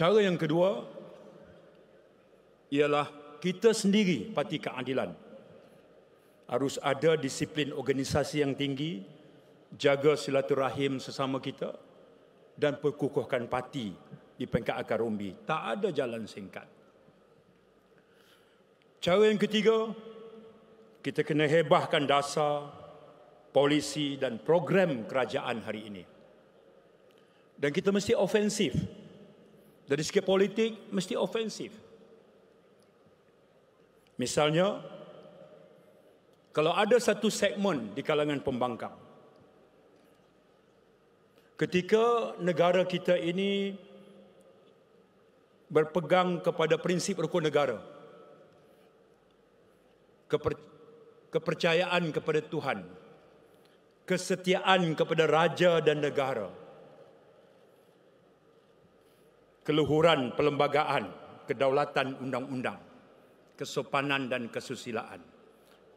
Cara yang kedua ialah kita sendiri parti keadilan. Harus ada disiplin organisasi yang tinggi, jaga silaturahim sesama kita dan perkukuhkan parti di peringkat akar umbi. Tak ada jalan singkat. Cara yang ketiga, kita kena hebahkan dasar, polisi dan program kerajaan hari ini. Dan kita mesti ofensif dari segi politik mesti ofensif. Misalnya, kalau ada satu segmen di kalangan pembangkang, ketika negara kita ini berpegang kepada prinsip rukun negara, keper, kepercayaan kepada Tuhan, kesetiaan kepada raja dan negara, keluhuran perlembagaan, kedaulatan undang-undang, kesopanan dan kesusilaan,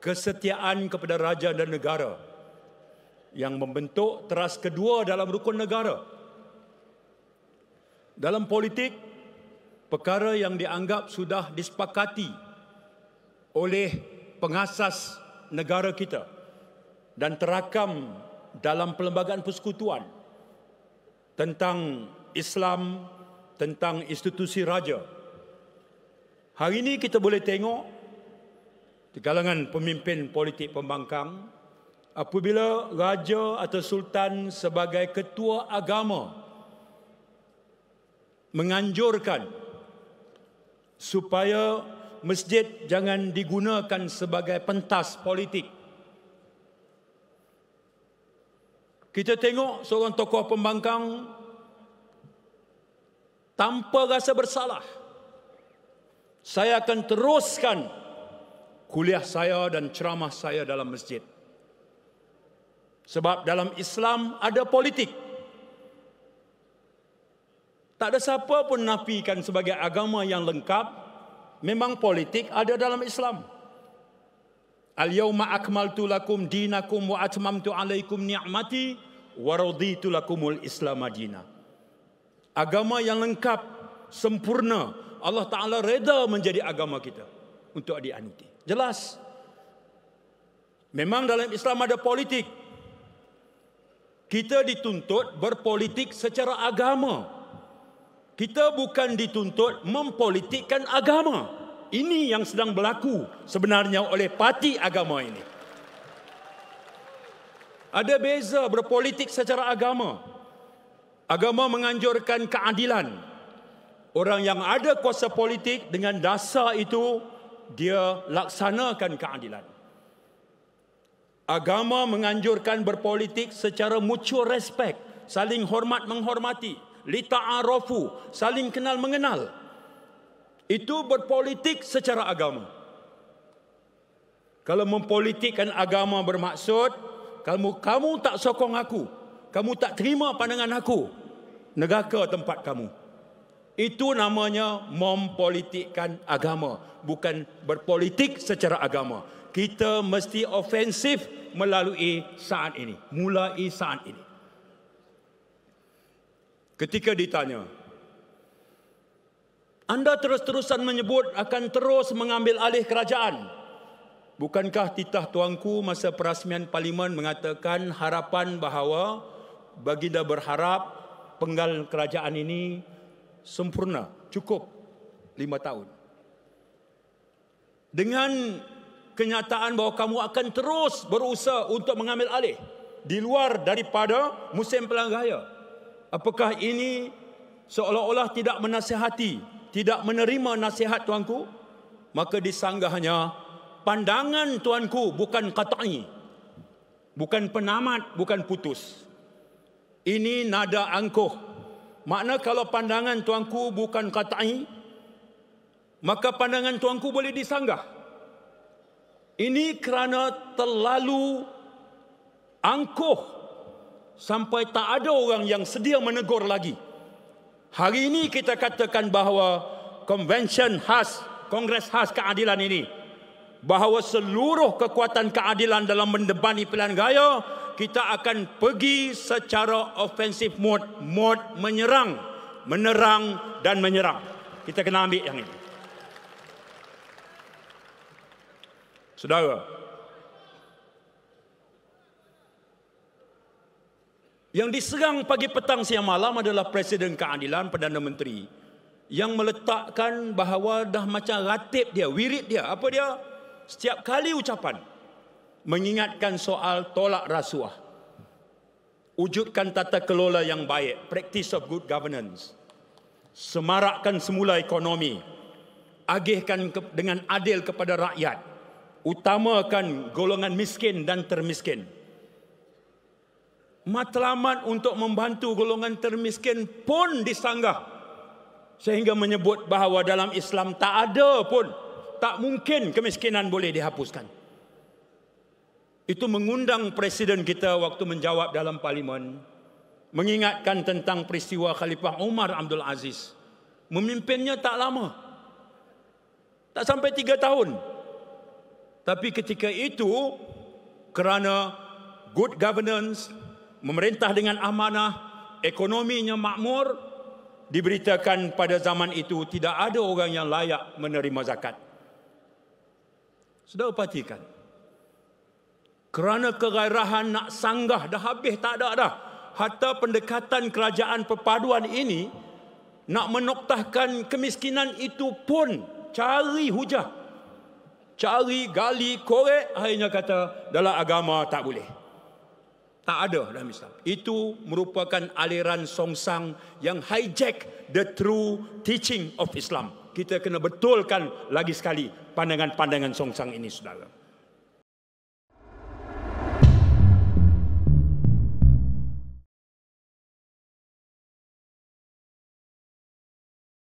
kesetiaan kepada raja dan negara yang membentuk teras kedua dalam rukun negara. Dalam politik, perkara yang dianggap sudah disepakati oleh pengasas negara kita dan terakam dalam perlembagaan persekutuan tentang Islam, Islam, tentang institusi raja. Hari ini kita boleh tengok di kalangan pemimpin politik pembangkang apabila raja atau sultan sebagai ketua agama menganjurkan supaya masjid jangan digunakan sebagai pentas politik. Kita tengok seorang tokoh pembangkang tanpa rasa bersalah. Saya akan teruskan kuliah saya dan ceramah saya dalam masjid. Sebab dalam Islam ada politik. Tak ada siapa pun nafikan sebagai agama yang lengkap. Memang politik ada dalam Islam. Al-yawma akmaltu lakum dinakum wa atmamtu alaikum ni'mati wa raditu islam madinah agama yang lengkap, sempurna. Allah Ta'ala reda menjadi agama kita untuk dianuti. Jelas. Memang dalam Islam ada politik. Kita dituntut berpolitik secara agama. Kita bukan dituntut mempolitikkan agama. Ini yang sedang berlaku sebenarnya oleh parti agama ini. Ada beza berpolitik secara agama. Agama menganjurkan keadilan. Orang yang ada kuasa politik dengan dasar itu, dia laksanakan keadilan. Agama menganjurkan berpolitik secara mutual respect, saling hormat menghormati, lita'arofu, saling kenal mengenal. Itu berpolitik secara agama. Kalau mempolitikkan agama bermaksud, kalau kamu tak sokong aku, kamu tak terima pandangan aku negara tempat kamu itu namanya mempolitikkan agama bukan berpolitik secara agama kita mesti ofensif melalui saat ini mulai saat ini ketika ditanya anda terus-terusan menyebut akan terus mengambil alih kerajaan bukankah titah tuanku masa perasmian parlimen mengatakan harapan bahawa baginda berharap penggal kerajaan ini sempurna, cukup lima tahun. Dengan kenyataan bahawa kamu akan terus berusaha untuk mengambil alih di luar daripada musim pelanggaya. Apakah ini seolah-olah tidak menasihati, tidak menerima nasihat tuanku? Maka disanggahnya pandangan tuanku bukan kata'i, bukan penamat, bukan putus ini nada angkuh. Makna kalau pandangan tuanku bukan kata'i, maka pandangan tuanku boleh disanggah. Ini kerana terlalu angkuh sampai tak ada orang yang sedia menegur lagi. Hari ini kita katakan bahawa konvensyen khas, kongres khas keadilan ini, bahawa seluruh kekuatan keadilan dalam mendebani pilihan gaya kita akan pergi secara ofensif mode mode menyerang menerang dan menyerang kita kena ambil yang ini saudara yang diserang pagi petang siang malam adalah presiden keadilan perdana menteri yang meletakkan bahawa dah macam ratip dia wirid dia apa dia setiap kali ucapan mengingatkan soal tolak rasuah. Wujudkan tata kelola yang baik, practice of good governance. Semarakkan semula ekonomi. Agihkan dengan adil kepada rakyat. Utamakan golongan miskin dan termiskin. Matlamat untuk membantu golongan termiskin pun disanggah. Sehingga menyebut bahawa dalam Islam tak ada pun tak mungkin kemiskinan boleh dihapuskan. Itu mengundang presiden kita waktu menjawab dalam parlimen mengingatkan tentang peristiwa Khalifah Umar Abdul Aziz. Memimpinnya tak lama. Tak sampai tiga tahun. Tapi ketika itu kerana good governance, memerintah dengan amanah, ekonominya makmur, diberitakan pada zaman itu tidak ada orang yang layak menerima zakat. Sudah perhatikan. Kerana kegairahan nak sanggah dah habis tak ada dah. Harta pendekatan kerajaan perpaduan ini nak menoktahkan kemiskinan itu pun cari hujah. Cari gali korek akhirnya kata dalam agama tak boleh. Tak ada dalam Islam. Itu merupakan aliran songsang yang hijack the true teaching of Islam kita kena betulkan lagi sekali pandangan-pandangan songsang ini saudara.